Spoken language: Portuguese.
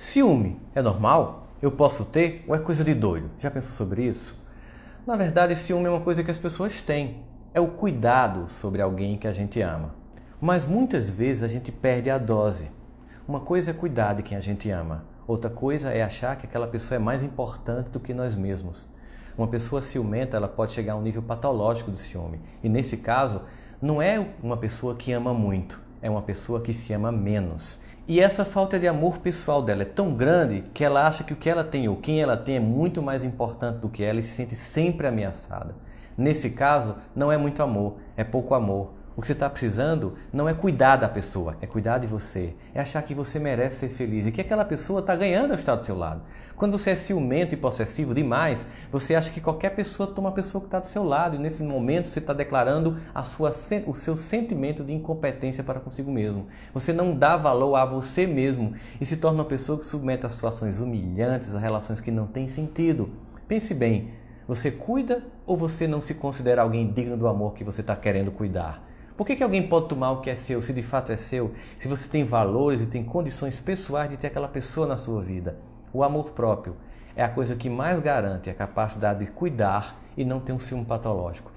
Ciúme é normal? Eu posso ter ou é coisa de doido? Já pensou sobre isso? Na verdade, ciúme é uma coisa que as pessoas têm. É o cuidado sobre alguém que a gente ama. Mas muitas vezes a gente perde a dose. Uma coisa é cuidar de quem a gente ama, outra coisa é achar que aquela pessoa é mais importante do que nós mesmos. Uma pessoa ciumenta, ela pode chegar a um nível patológico do ciúme. E nesse caso, não é uma pessoa que ama muito, é uma pessoa que se ama menos. E essa falta de amor pessoal dela é tão grande que ela acha que o que ela tem ou quem ela tem é muito mais importante do que ela e se sente sempre ameaçada. Nesse caso, não é muito amor, é pouco amor. O que você está precisando não é cuidar da pessoa, é cuidar de você. É achar que você merece ser feliz e que aquela pessoa está ganhando ao estar do seu lado. Quando você é ciumento e possessivo demais, você acha que qualquer pessoa toma a pessoa que está do seu lado e nesse momento você está declarando a sua, o seu sentimento de incompetência para consigo mesmo. Você não dá valor a você mesmo e se torna uma pessoa que submete a situações humilhantes, a relações que não têm sentido. Pense bem, você cuida ou você não se considera alguém digno do amor que você está querendo cuidar? Por que, que alguém pode tomar o que é seu, se de fato é seu, se você tem valores e tem condições pessoais de ter aquela pessoa na sua vida? O amor próprio é a coisa que mais garante a capacidade de cuidar e não ter um ciúme patológico.